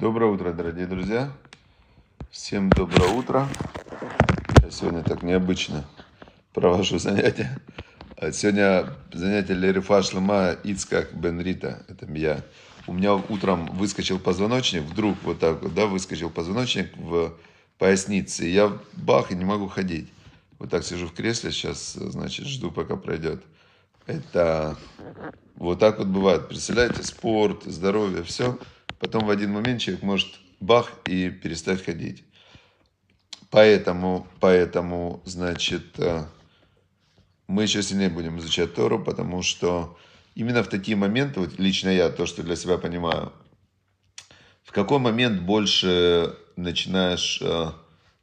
Доброе утро, дорогие друзья. Всем доброе утро. Я сегодня так необычно провожу занятия. А сегодня занятие Лерифа Шлема Ицкак Бенрита. Это я. У меня утром выскочил позвоночник, вдруг вот так вот, да, выскочил позвоночник в пояснице. я бах, и не могу ходить. Вот так сижу в кресле сейчас, значит, жду, пока пройдет. Это вот так вот бывает. Представляете, спорт, здоровье, все. Потом в один момент человек может бах и перестать ходить. Поэтому, поэтому, значит, э, мы еще сильнее будем изучать Тору, потому что именно в такие моменты, вот лично я то, что для себя понимаю, в какой момент больше начинаешь э,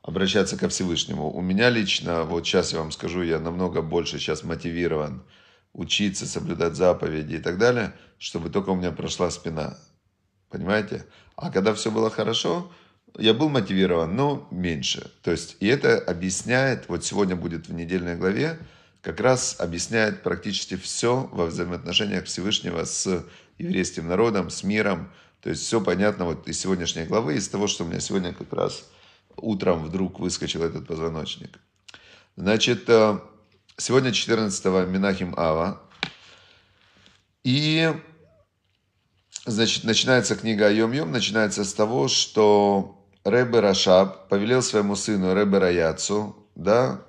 обращаться ко Всевышнему. У меня лично, вот сейчас я вам скажу, я намного больше сейчас мотивирован учиться, соблюдать заповеди и так далее, чтобы только у меня прошла спина. Понимаете? А когда все было хорошо, я был мотивирован, но меньше. То есть, и это объясняет, вот сегодня будет в недельной главе, как раз объясняет практически все во взаимоотношениях Всевышнего с еврейским народом, с миром. То есть, все понятно вот из сегодняшней главы, из того, что у меня сегодня как раз утром вдруг выскочил этот позвоночник. Значит, э, сегодня 14-го Минахим Ава. И Значит, начинается книга Йом-Йом, начинается с того, что Ребе Рашаб повелел своему сыну Ребе Раяцу, да,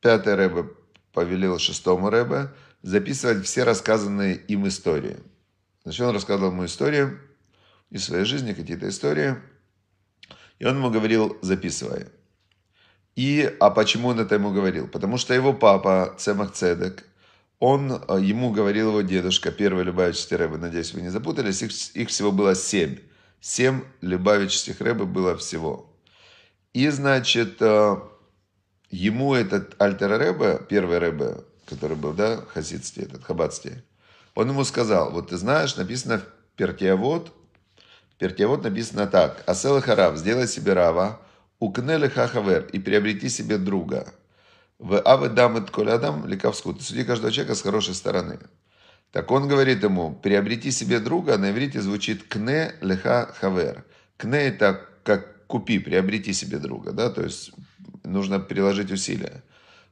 пятый Ребе повелел шестому Ребе записывать все рассказанные им истории. Значит, он рассказывал ему истории из своей жизни, какие-то истории, и он ему говорил, записывай. И, а почему он это ему говорил? Потому что его папа, Цемах Цедек, он, э, ему говорил его дедушка, первый Любавический Рэбе, надеюсь, вы не запутались, их, их всего было семь. Семь Любавических Рэбе было всего. И, значит, э, ему этот Альтер Рэбе, первый Рэбе, который был, да, хасидский этот, хаббатский, он ему сказал, вот ты знаешь, написано в Пертиавод, в Пертиавод написано так, «Асел Харав, сделай себе Рава, укнели хахавер, и приобрети себе друга». В авы дамет коля адам Ты Суди каждого человека с хорошей стороны. Так он говорит ему, приобрети себе друга, а на иврите звучит кне леха хавер. Кне это как купи, приобрети себе друга, да, то есть нужно приложить усилия.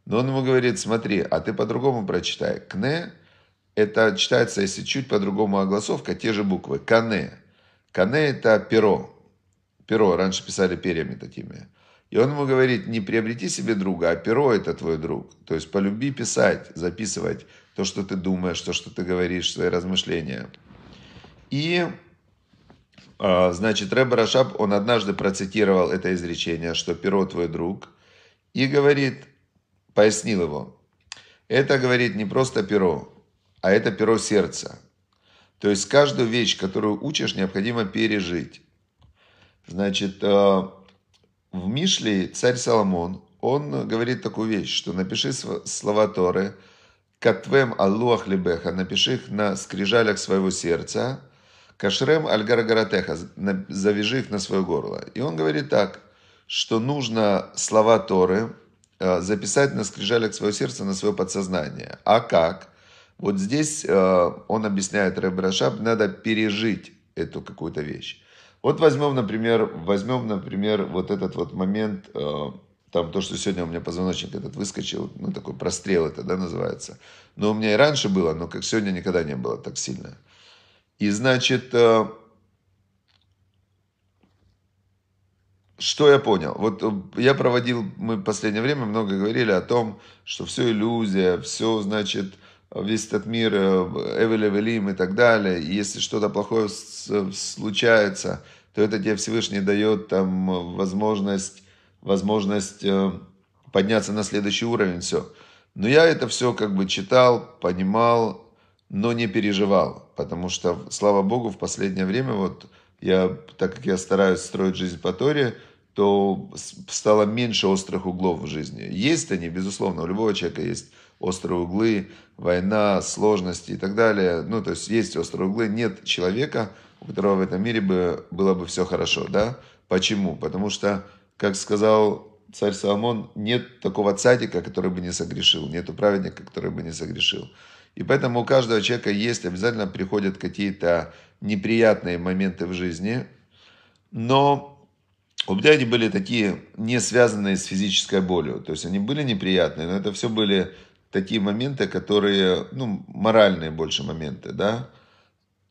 Но он ему говорит, смотри, а ты по-другому прочитай. Кне это читается, если чуть по-другому огласовка, те же буквы. Кане. Кане это перо. Перо, раньше писали перьями такими. И он ему говорит, не приобрети себе друга, а перо это твой друг. То есть полюби писать, записывать то, что ты думаешь, то, что ты говоришь, свои размышления. И, а, значит, Рэб Рашаб, он однажды процитировал это изречение, что перо твой друг, и говорит, пояснил его, это, говорит, не просто перо, а это перо сердца. То есть каждую вещь, которую учишь, необходимо пережить. Значит, а, в Мишле царь Соломон, он говорит такую вещь, что напиши слова Торы, «Катвем Аллуах Либеха», напиши их на скрижалях своего сердца, «Кашрем Аль завяжи их на свое горло. И он говорит так, что нужно слова Торы э, записать на скрижалях своего сердца, на свое подсознание. А как? Вот здесь э, он объясняет Рэбрашаб, надо пережить эту какую-то вещь. Вот возьмем, например, возьмем, например, вот этот вот момент, э, там то, что сегодня у меня позвоночник этот выскочил, ну, такой прострел это, да, называется. Но у меня и раньше было, но как сегодня никогда не было так сильно. И, значит, э, что я понял? Вот э, я проводил, мы в последнее время много говорили о том, что все иллюзия, все, значит, весь этот мир, э, Эвель Эвелим и так далее. И если что-то плохое случается, то это тебе Всевышний дает там возможность, возможность э, подняться на следующий уровень, все. Но я это все как бы читал, понимал, но не переживал, потому что, слава Богу, в последнее время вот я, так как я стараюсь строить жизнь по Торе, то стало меньше острых углов в жизни. Есть они, безусловно, у любого человека есть острые углы, война, сложности и так далее. Ну, то есть есть острые углы, нет человека, у которого в этом мире бы, было бы все хорошо, да? Почему? Потому что, как сказал царь Соломон, нет такого цадика, который бы не согрешил, нет праведника, который бы не согрешил. И поэтому у каждого человека есть, обязательно приходят какие-то неприятные моменты в жизни, но у меня они были такие, не связанные с физической болью. То есть они были неприятные, но это все были такие моменты, которые, ну, моральные больше моменты, да.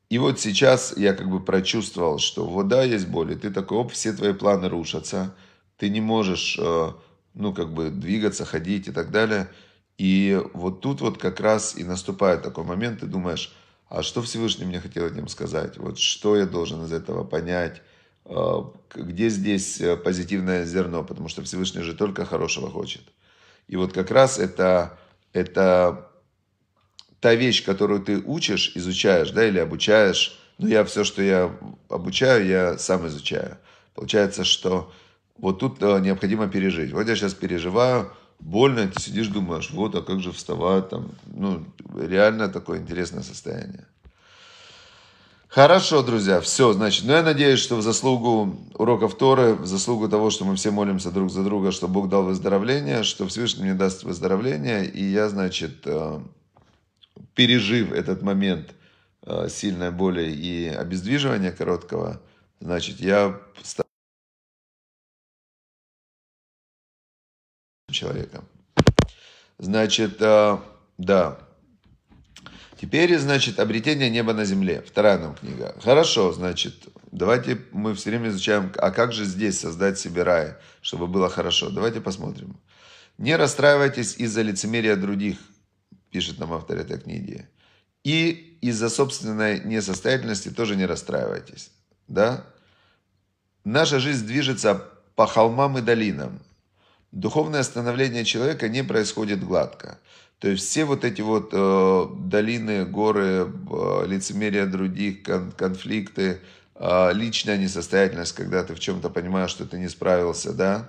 И вот сейчас я как бы прочувствовал, что вот да, есть боль, и ты такой, оп, все твои планы рушатся, ты не можешь, э, ну, как бы двигаться, ходить и так далее. И вот тут вот как раз и наступает такой момент, ты думаешь, а что Всевышний мне хотел этим сказать? Вот что я должен из этого понять? Э, где здесь э, позитивное зерно? Потому что Всевышний же только хорошего хочет. И вот как раз это это та вещь, которую ты учишь, изучаешь, да, или обучаешь. Но ну, я все, что я обучаю, я сам изучаю. Получается, что вот тут э, необходимо пережить. Вот я сейчас переживаю, больно, ты сидишь, думаешь, вот, а как же вставать там. Ну, реально такое интересное состояние. Хорошо, друзья, все, значит, ну я надеюсь, что в заслугу урока Торы, в заслугу того, что мы все молимся друг за друга, что Бог дал выздоровление, что Всевышний мне даст выздоровление, и я, значит, э, пережив этот момент э, сильной боли и обездвиживания короткого, значит, я стал человеком. Значит, э, да, Теперь, значит, обретение неба на земле. Вторая нам книга. Хорошо, значит, давайте мы все время изучаем, а как же здесь создать себе рай, чтобы было хорошо. Давайте посмотрим. Не расстраивайтесь из-за лицемерия других, пишет нам автор этой книги. И из-за собственной несостоятельности тоже не расстраивайтесь. Да? Наша жизнь движется по холмам и долинам. Духовное становление человека не происходит гладко. То есть все вот эти вот э, долины, горы, э, лицемерие других, кон конфликты, э, личная несостоятельность, когда ты в чем-то понимаешь, что ты не справился, да,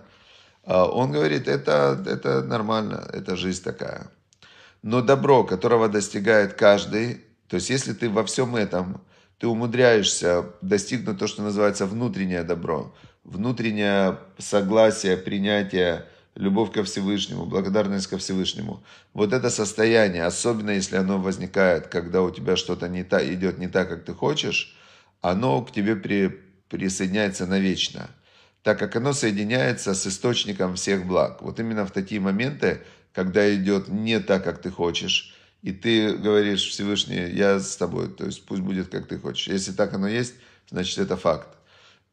э, он говорит, это, это нормально, это жизнь такая. Но добро, которого достигает каждый, то есть если ты во всем этом, ты умудряешься достигнуть то, что называется внутреннее добро, внутреннее согласие, принятие, любовь ко Всевышнему, благодарность ко Всевышнему. Вот это состояние, особенно если оно возникает, когда у тебя что-то не та, идет не так, как ты хочешь, оно к тебе при, присоединяется навечно, так как оно соединяется с источником всех благ. Вот именно в такие моменты, когда идет не так, как ты хочешь, и ты говоришь Всевышний, я с тобой, то есть пусть будет, как ты хочешь. Если так оно есть, значит это факт.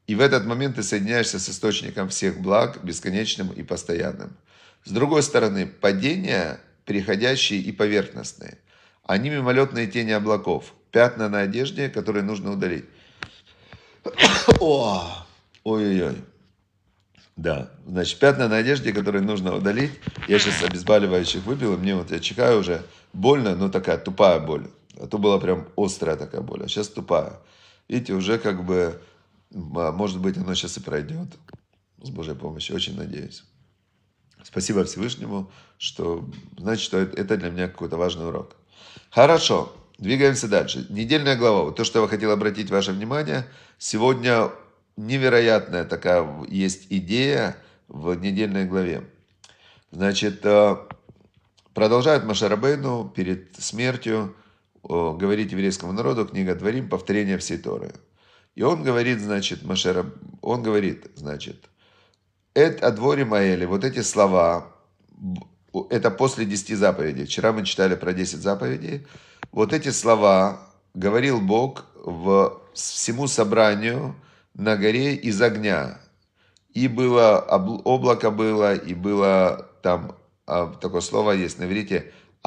И в этот момент ты соединяешься с источником всех благ, бесконечным и постоянным. С другой стороны, падения, переходящие и поверхностные. Они мимолетные тени облаков, пятна на одежде, которые нужно удалить. Ой-ой-ой. Да, значит, пятна на одежде, которые нужно удалить. Я сейчас обезболивающих выпил, и мне вот я чихаю уже. Больно, но такая тупая боль. А то была прям острая такая боль, а сейчас тупая. Видите, уже как бы а, может быть, оно сейчас и пройдет с Божьей помощью, очень надеюсь. Спасибо Всевышнему, что значит, что это для меня какой-то важный урок. Хорошо, двигаемся дальше. Недельная глава. Вот то, что я хотел обратить ваше внимание. Сегодня невероятная такая есть идея в недельной главе. Значит, э, продолжает Машарабейну перед смертью говорить еврейскому народу книга Творим, повторение всей Торы. И он говорит, значит, Машера, он говорит, значит, это о дворе Маэле, вот эти слова, это после десяти заповедей. Вчера мы читали про десять заповедей. Вот эти слова говорил Бог в всему собранию на горе из огня. И было облако было, и было там а, такое слово есть на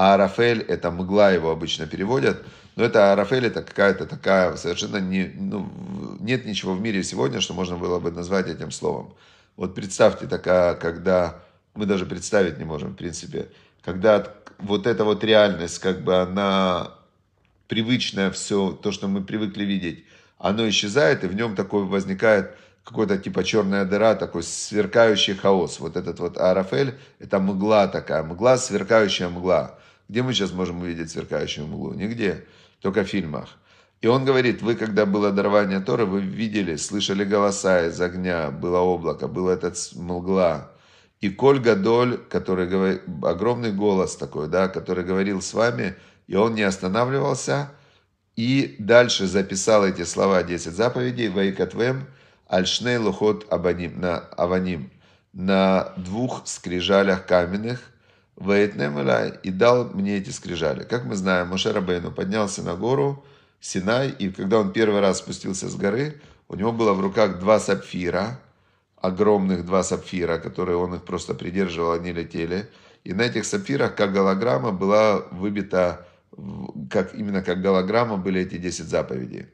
а Арафель, это мгла его обычно переводят, но это Арафель, это какая-то такая совершенно не, ну, нет ничего в мире сегодня, что можно было бы назвать этим словом. Вот представьте, такая, когда мы даже представить не можем, в принципе, когда вот эта вот реальность, как бы она привычная все, то, что мы привыкли видеть, оно исчезает, и в нем такой возникает какой-то типа черная дыра, такой сверкающий хаос. Вот этот вот Арафель, это мгла такая, мгла, сверкающая мгла. Где мы сейчас можем увидеть сверкающую мглу? Нигде, только в фильмах. И он говорит, вы, когда было дарование Торы, вы видели, слышали голоса из огня, было облако, было этот мгла. И Коль Гадоль, который говорит, огромный голос такой, да, который говорил с вами, и он не останавливался, и дальше записал эти слова 10 заповедей, Вайкатвем, Альшней Лухот Абаним, на Аваним, на двух скрижалях каменных, Ваэтнемеля и дал мне эти скрижали. Как мы знаем, Моше Рабейну поднялся на гору Синай, и когда он первый раз спустился с горы, у него было в руках два сапфира, огромных два сапфира, которые он их просто придерживал, они летели. И на этих сапфирах, как голограмма, была выбита, как, именно как голограмма были эти 10 заповедей.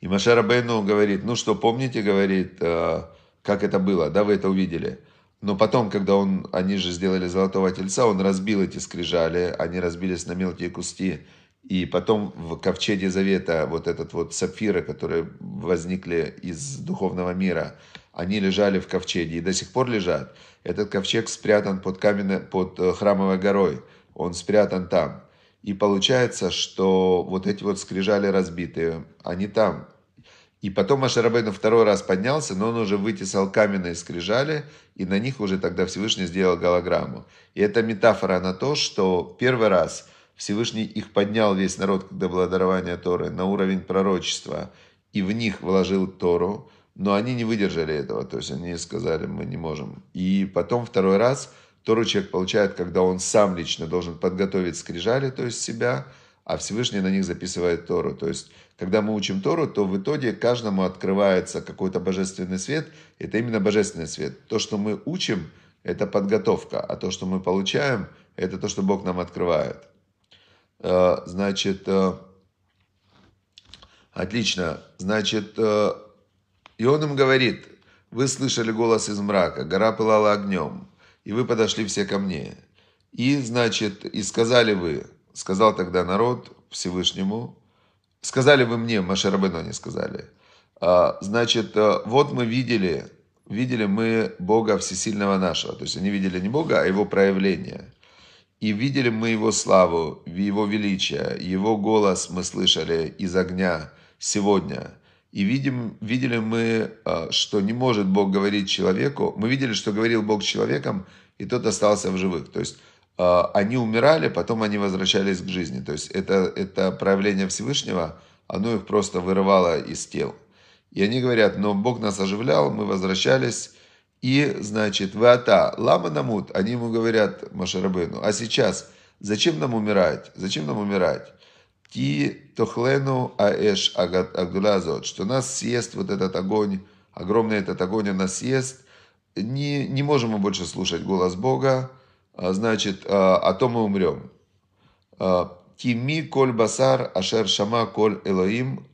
И Машер Бейну говорит, ну что, помните, говорит, э, как это было, да, вы это увидели – но потом, когда он, они же сделали золотого тельца, он разбил эти скрижали, они разбились на мелкие куски. И потом в ковчеге завета вот этот вот сапфира, которые возникли из духовного мира, они лежали в ковчеге и до сих пор лежат. Этот ковчег спрятан под, каменной под э, храмовой горой, он спрятан там. И получается, что вот эти вот скрижали разбитые, они там. И потом Машарабейну второй раз поднялся, но он уже вытесал каменные скрижали, и на них уже тогда Всевышний сделал голограмму. И это метафора на то, что первый раз Всевышний их поднял весь народ, когда было дарование Торы, на уровень пророчества, и в них вложил Тору, но они не выдержали этого, то есть они сказали, мы не можем. И потом второй раз Тору человек получает, когда он сам лично должен подготовить скрижали, то есть себя, а Всевышний на них записывает Тору, то есть когда мы учим Тору, то в итоге каждому открывается какой-то божественный свет. Это именно божественный свет. То, что мы учим, это подготовка, а то, что мы получаем, это то, что Бог нам открывает. Э, значит, э, отлично. Значит, э, и он им говорит, вы слышали голос из мрака, гора пылала огнем, и вы подошли все ко мне. И, значит, и сказали вы, сказал тогда народ Всевышнему, Сказали вы мне, Маше Рабыно не сказали. А, значит, э, вот мы видели, видели мы Бога Всесильного нашего. То есть они видели не Бога, а Его проявление. И видели мы Его славу, Его величие, Его голос мы слышали из огня сегодня. И видим, видели мы, э, что не может Бог говорить человеку. Мы видели, что говорил Бог человеком, и тот остался в живых. То есть а, они умирали, потом они возвращались к жизни. То есть это, это проявление Всевышнего, оно их просто вырывало из тел. И они говорят, но Бог нас оживлял, мы возвращались, и, значит, вата лама намут, они ему говорят, Машарабейну, а сейчас зачем нам умирать? Зачем нам умирать? Ти тохлену аэш агдулазот, что нас съест вот этот огонь, огромный этот огонь, он нас съест. Не, не можем мы больше слушать голос Бога, а, значит, а то мы умрем. А, Кими коль басар ашер шама коль элоим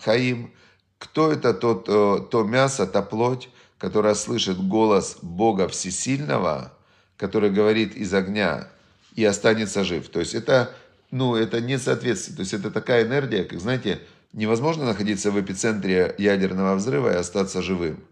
хаим. Кто это тот, э, то мясо, та плоть, которая слышит голос Бога Всесильного, который говорит из огня и останется жив. То есть это, ну, это не соответствие. То есть это такая энергия, как, знаете, невозможно находиться в эпицентре ядерного взрыва и остаться живым.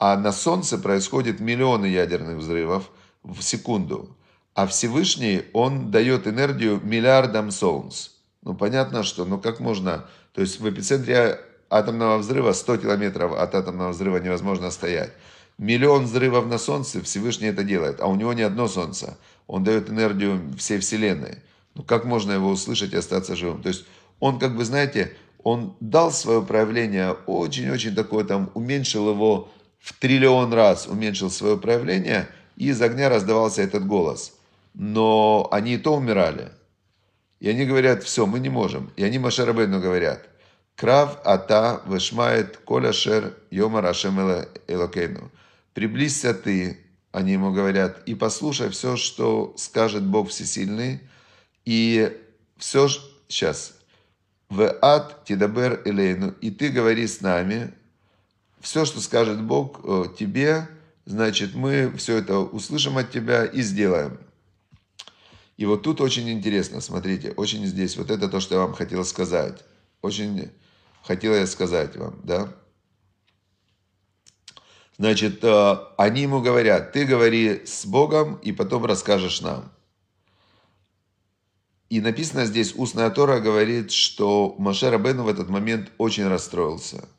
А на Солнце происходит миллионы ядерных взрывов – в секунду. А Всевышний, он дает энергию миллиардам солнц. Ну, понятно, что, ну, как можно... То есть в эпицентре атомного взрыва 100 километров от атомного взрыва невозможно стоять. Миллион взрывов на Солнце Всевышний это делает, а у него не одно Солнце. Он дает энергию всей Вселенной. Ну, как можно его услышать и остаться живым? То есть он, как бы, знаете, он дал свое проявление очень-очень такое там, уменьшил его в триллион раз, уменьшил свое проявление – и из огня раздавался этот голос. Но они и то умирали. И они говорят, все, мы не можем. И они Машарабейну говорят, Крав ата вешмает коля шер йома рашем элокейну. Приблизься ты, они ему говорят, и послушай все, что скажет Бог Всесильный, и все, сейчас, в ад тидабер элейну, и ты говори с нами, все, что скажет Бог э, тебе, значит, мы все это услышим от тебя и сделаем. И вот тут очень интересно, смотрите, очень здесь, вот это то, что я вам хотел сказать. Очень хотела я сказать вам, да? Значит, э, они ему говорят, ты говори с Богом и потом расскажешь нам. И написано здесь, устная Тора говорит, что Маше Рабену в этот момент очень расстроился –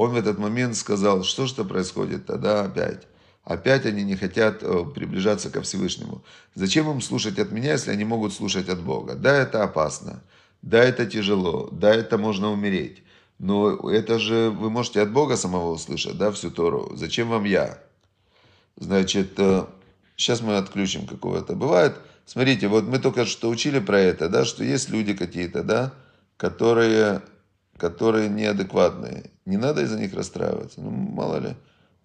он в этот момент сказал, что же происходит тогда опять. Опять они не хотят э, приближаться ко Всевышнему. Зачем им слушать от меня, если они могут слушать от Бога? Да, это опасно. Да, это тяжело. Да, это можно умереть. Но это же вы можете от Бога самого услышать, да, всю Тору. Зачем вам я? Значит, сейчас э, мы отключим какого-то. Бывает, смотрите, вот мы только что учили про это, да, что есть люди какие-то, да, которые которые неадекватные. Не надо из-за них расстраиваться. Ну, мало ли,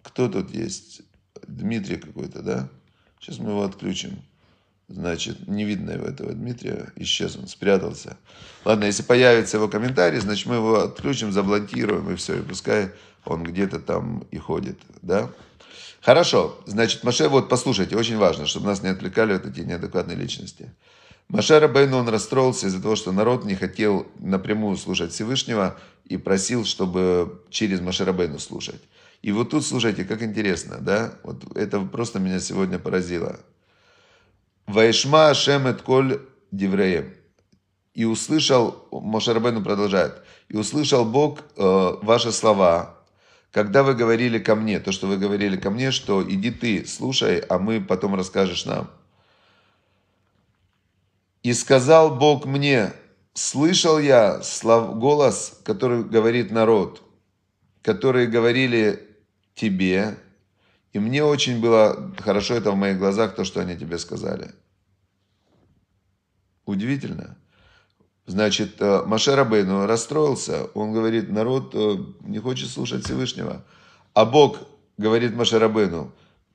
кто тут есть? Дмитрий какой-то, да? Сейчас мы его отключим. Значит, не видно его этого Дмитрия. Исчез он, спрятался. Ладно, если появится его комментарий, значит, мы его отключим, заблокируем, и все. И пускай он где-то там и ходит, да? Хорошо, значит, Маше, вот послушайте, очень важно, чтобы нас не отвлекали вот эти неадекватные личности. Машара он расстроился из-за того, что народ не хотел напрямую слушать Всевышнего и просил, чтобы через Машара Байну слушать. И вот тут, слушайте, как интересно, да? Вот это просто меня сегодня поразило. Вайшма Ашем Этколь Девреем. И услышал, Мошарабейну продолжает, и услышал Бог э, ваши слова, когда вы говорили ко мне, то, что вы говорили ко мне, что иди ты, слушай, а мы потом расскажешь нам. И сказал Бог мне, слышал я слов, голос, который говорит народ, которые говорили тебе, и мне очень было хорошо это в моих глазах, то, что они тебе сказали. Удивительно. Значит, э, Маше Рабейну расстроился, он говорит, народ э, не хочет слушать Всевышнего. А Бог говорит Маше Рабейну,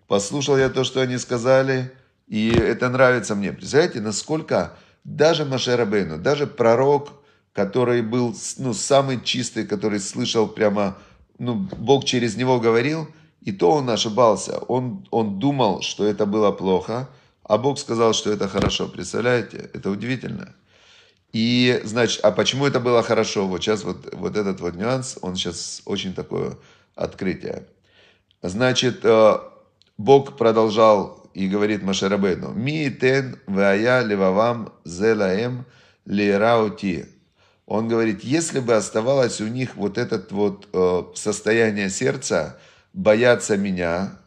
послушал я то, что они сказали, и это нравится мне. Представляете, насколько даже Машерабейну, даже пророк, который был ну, самый чистый, который слышал прямо, ну, Бог через него говорил, и то он ошибался. Он, он думал, что это было плохо, а Бог сказал, что это хорошо. Представляете? Это удивительно. И, значит, а почему это было хорошо? Вот сейчас вот, вот этот вот нюанс, он сейчас очень такое открытие. Значит, э, Бог продолжал и говорит Машарабейну, «Ми тен вая левавам зелаем лираути». Он говорит, если бы оставалось у них вот это вот э, состояние сердца, бояться меня,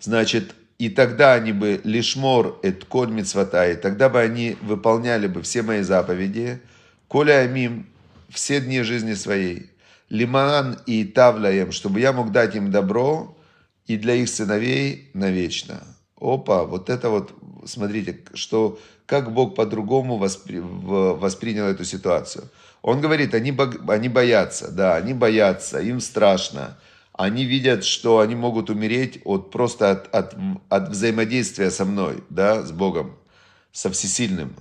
значит, и тогда они бы лишмор эт коль мицвата, тогда бы они выполняли бы все мои заповеди, коля амим, все дни жизни своей, лиман и тавляем, чтобы я мог дать им добро, и для их сыновей навечно. Опа, вот это вот, смотрите, что, как Бог по-другому воспри, воспринял эту ситуацию. Он говорит, они, они боятся, да, они боятся, им страшно. Они видят, что они могут умереть от, просто от, от, от взаимодействия со мной, да, с Богом, со Всесильным.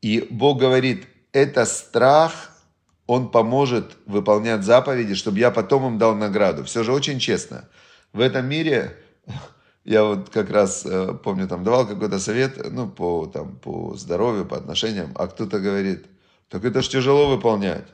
И Бог говорит, это страх, он поможет выполнять заповеди, чтобы я потом им дал награду. Все же очень честно в этом мире я вот как раз э, помню, там давал какой-то совет, ну, по, там, по здоровью, по отношениям, а кто-то говорит, так это ж тяжело выполнять.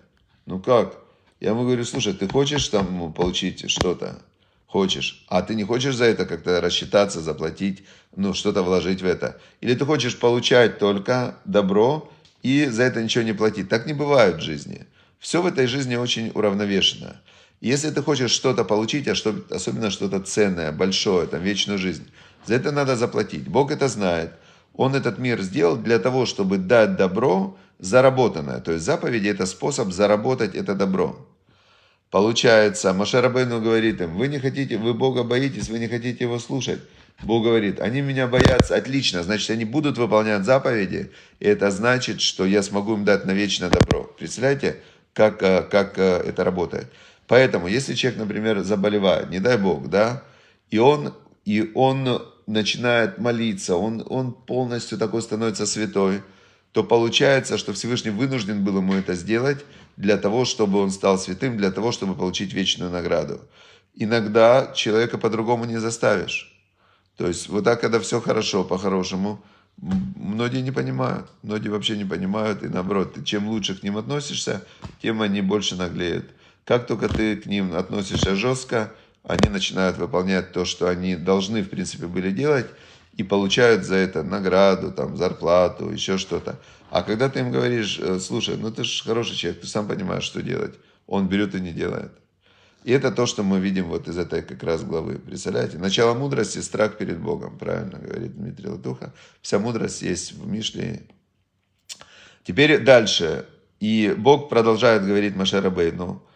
Ну как? Я ему говорю, слушай, ты хочешь там получить что-то? Хочешь. А ты не хочешь за это как-то рассчитаться, заплатить, ну, что-то вложить в это? Или ты хочешь получать только добро и за это ничего не платить? Так не бывает в жизни. Все в этой жизни очень уравновешено. Если ты хочешь что-то получить, а что, особенно что-то ценное, большое, там, вечную жизнь, за это надо заплатить. Бог это знает. Он этот мир сделал для того, чтобы дать добро заработанное. То есть заповеди – это способ заработать это добро. Получается, Машарабейну говорит им, вы не хотите, вы Бога боитесь, вы не хотите его слушать. Бог говорит, они меня боятся, отлично, значит, они будут выполнять заповеди, и это значит, что я смогу им дать на вечное добро. Представляете, как, э, как э, это работает? Поэтому, если человек, например, заболевает, не дай бог, да, и он, и он начинает молиться, он, он полностью такой становится святой, то получается, что Всевышний вынужден был ему это сделать для того, чтобы он стал святым, для того, чтобы получить вечную награду. Иногда человека по-другому не заставишь. То есть вот так, когда все хорошо, по-хорошему, многие не понимают. Многие вообще не понимают, и наоборот, ты чем лучше к ним относишься, тем они больше наглеют. Как только ты к ним относишься жестко, они начинают выполнять то, что они должны, в принципе, были делать, и получают за это награду, там, зарплату, еще что-то. А когда ты им говоришь, э, слушай, ну ты же хороший человек, ты сам понимаешь, что делать, он берет и не делает. И это то, что мы видим вот из этой как раз главы. Представляете? Начало мудрости – страх перед Богом, правильно говорит Дмитрий Латуха. Вся мудрость есть в Мишле. Теперь дальше. И Бог продолжает говорить Машарабейну,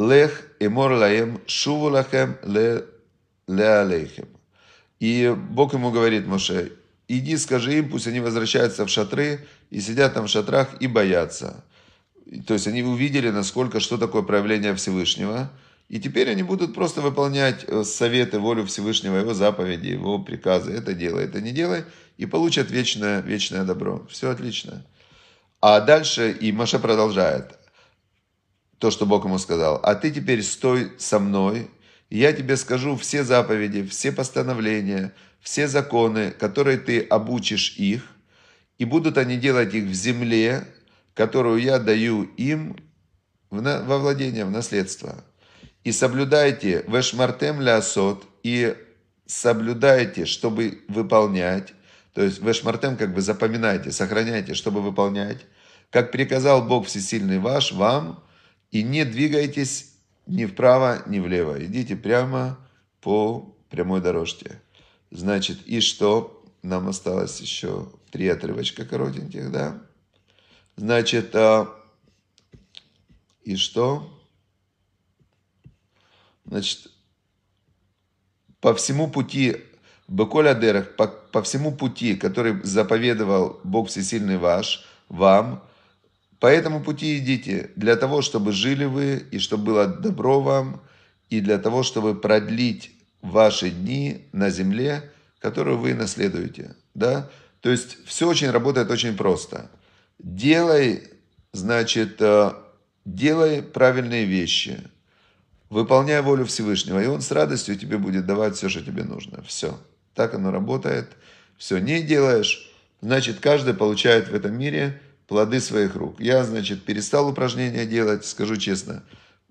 Лех и Морлаем Шувулахем Леалейхем. И Бог ему говорит, Моше, иди скажи им, пусть они возвращаются в шатры и сидят там в шатрах и боятся. То есть они увидели, насколько, что такое проявление Всевышнего. И теперь они будут просто выполнять э, советы, волю Всевышнего, его заповеди, его приказы. Это делай, это не делай. И получат вечное, вечное добро. Все отлично. А дальше и Маша продолжает то, что Бог ему сказал. А ты теперь стой со мной, и я тебе скажу все заповеди, все постановления, все законы, которые ты обучишь их, и будут они делать их в земле, которую я даю им во владение, в наследство. И соблюдайте вешмартем лясот, и соблюдайте, чтобы выполнять, то есть вешмартем как бы запоминайте, сохраняйте, чтобы выполнять, как приказал Бог Всесильный ваш вам, и не двигайтесь ни вправо, ни влево. Идите прямо по прямой дорожке. Значит, и что? Нам осталось еще три отрывочка коротеньких, да? Значит, а, и что? Значит, по всему пути Беколя Дерах, по, по всему пути, который заповедовал Бог Всесильный ваш, вам, по этому пути идите, для того, чтобы жили вы, и чтобы было добро вам, и для того, чтобы продлить ваши дни на земле, которую вы наследуете. Да? То есть все очень работает очень просто. Делай, значит, э, делай правильные вещи, выполняй волю Всевышнего, и Он с радостью тебе будет давать все, что тебе нужно. Все. Так оно работает. Все не делаешь, значит, каждый получает в этом мире – плоды своих рук. Я, значит, перестал упражнения делать, скажу честно.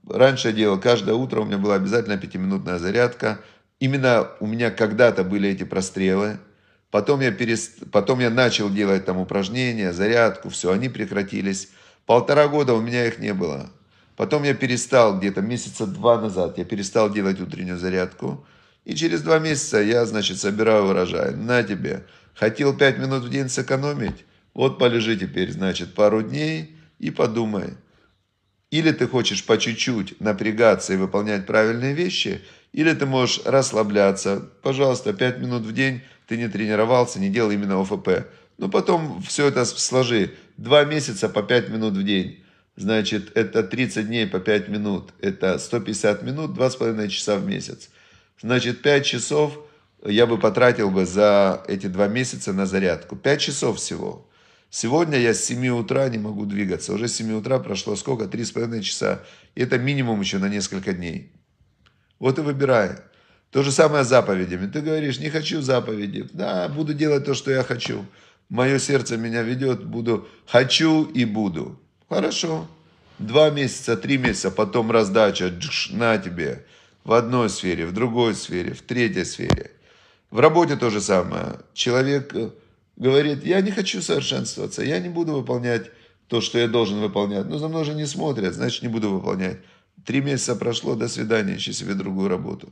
Раньше я делал, каждое утро у меня была обязательно пятиминутная зарядка. Именно у меня когда-то были эти прострелы. Потом я, перест... Потом я начал делать там упражнения, зарядку, все, они прекратились. Полтора года у меня их не было. Потом я перестал где-то месяца два назад, я перестал делать утреннюю зарядку. И через два месяца я, значит, собираю урожай. На тебе. Хотел пять минут в день сэкономить, вот полежи теперь, значит, пару дней и подумай. Или ты хочешь по чуть-чуть напрягаться и выполнять правильные вещи, или ты можешь расслабляться. Пожалуйста, пять минут в день ты не тренировался, не делал именно ОФП. Но потом все это сложи. Два месяца по пять минут в день. Значит, это 30 дней по 5 минут. Это 150 минут, 2,5 часа в месяц. Значит, 5 часов я бы потратил бы за эти два месяца на зарядку. 5 часов всего. Сегодня я с 7 утра не могу двигаться. Уже с 7 утра прошло сколько? Три с половиной часа. И это минимум еще на несколько дней. Вот и выбирай. То же самое с заповедями. Ты говоришь, не хочу заповеди. Да, буду делать то, что я хочу. Мое сердце меня ведет, буду хочу и буду. Хорошо. Два месяца, три месяца, потом раздача джш, на тебе. В одной сфере, в другой сфере, в третьей сфере. В работе то же самое. Человек э, говорит, я не хочу совершенствоваться, я не буду выполнять то, что я должен выполнять. Но ну, за мной же не смотрят, значит, не буду выполнять. Три месяца прошло, до свидания, ищи себе другую работу.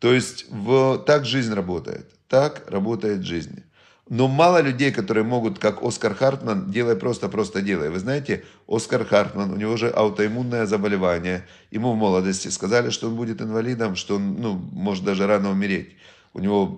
То есть в... так жизнь работает. Так работает жизнь. Но мало людей, которые могут, как Оскар Хартман, делай просто, просто делай. Вы знаете, Оскар Хартман, у него же аутоиммунное заболевание. Ему в молодости сказали, что он будет инвалидом, что он ну, может даже рано умереть. У него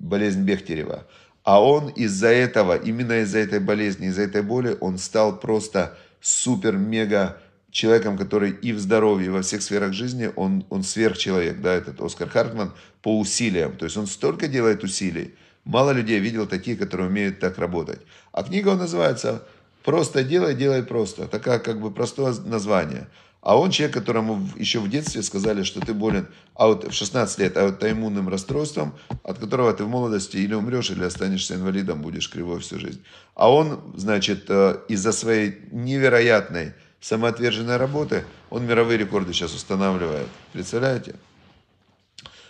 болезнь Бехтерева. А он из-за этого, именно из-за этой болезни, из-за этой боли, он стал просто супер-мега человеком, который и в здоровье, и во всех сферах жизни, он, он сверхчеловек, да, этот Оскар Хартман, по усилиям. То есть он столько делает усилий, мало людей видел такие, которые умеют так работать. А книга он называется «Просто делай, делай просто». Такая как бы простое название – а он человек, которому еще в детстве сказали, что ты болен аут, в 16 лет аутоиммунным расстройством, от которого ты в молодости или умрешь, или останешься инвалидом, будешь кривой всю жизнь. А он, значит, э, из-за своей невероятной самоотверженной работы, он мировые рекорды сейчас устанавливает. Представляете?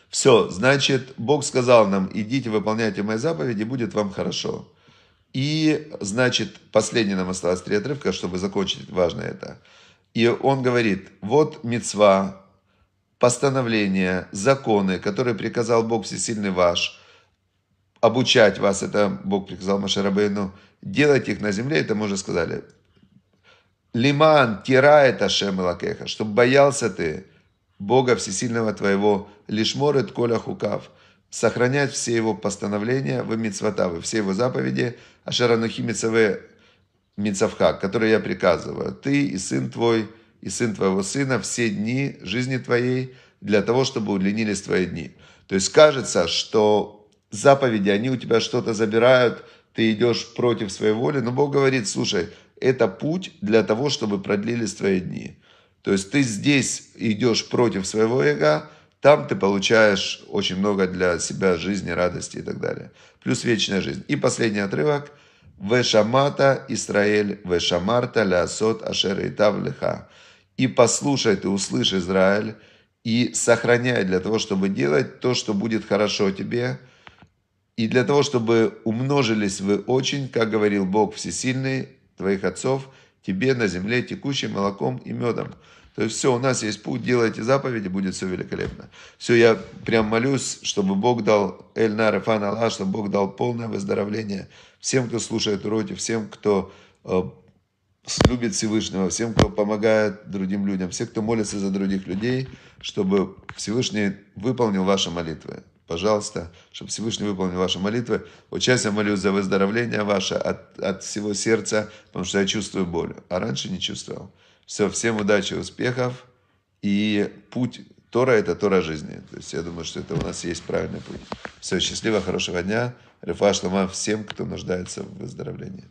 Все, значит, Бог сказал нам, идите, выполняйте мои заповеди, будет вам хорошо. И, значит, последний нам осталось три отрывка, чтобы закончить, важно это. И он говорит, вот мецва, постановления, законы, которые приказал Бог Всесильный ваш, обучать вас, это Бог приказал Машарабейну, делать их на земле, это мы уже сказали. Лиман, тира это Шемелакеха, чтобы боялся ты Бога Всесильного твоего, лишь морет коля хукав, сохранять все его постановления, вы мицватавы, все его заповеди, ашаранухи мицавы Мицавха, который я приказываю, ты и сын твой, и сын твоего сына все дни жизни твоей, для того, чтобы удлинились твои дни. То есть кажется, что заповеди, они у тебя что-то забирают, ты идешь против своей воли, но Бог говорит, слушай, это путь для того, чтобы продлились твои дни. То есть ты здесь идешь против своего эго, там ты получаешь очень много для себя жизни, радости и так далее. Плюс вечная жизнь. И последний отрывок – Вешамата Израиль, Вешамарта Лясот Ашеритав Леха. И послушает и услышь Израиль, и сохраняй для того, чтобы делать то, что будет хорошо тебе, и для того, чтобы умножились вы очень, как говорил Бог Всесильный, твоих отцов, тебе на земле текущим молоком и медом. То есть все, у нас есть путь, делайте заповеди, будет все великолепно. Все, я прям молюсь, чтобы Бог дал Эль Нарифан Аллах, чтобы Бог дал полное выздоровление всем, кто слушает уроки, всем, кто э, любит Всевышнего, всем, кто помогает другим людям, всем, кто молится за других людей, чтобы Всевышний выполнил ваши молитвы. Пожалуйста, чтобы Всевышний выполнил ваши молитвы. Вот сейчас я молюсь за выздоровление ваше от, от всего сердца, потому что я чувствую боль, а раньше не чувствовал. Все, всем удачи, успехов. И путь Тора – это Тора жизни. То есть я думаю, что это у нас есть правильный путь. Все, счастливо, хорошего дня. Рифа Шлама всем, кто нуждается в выздоровлении.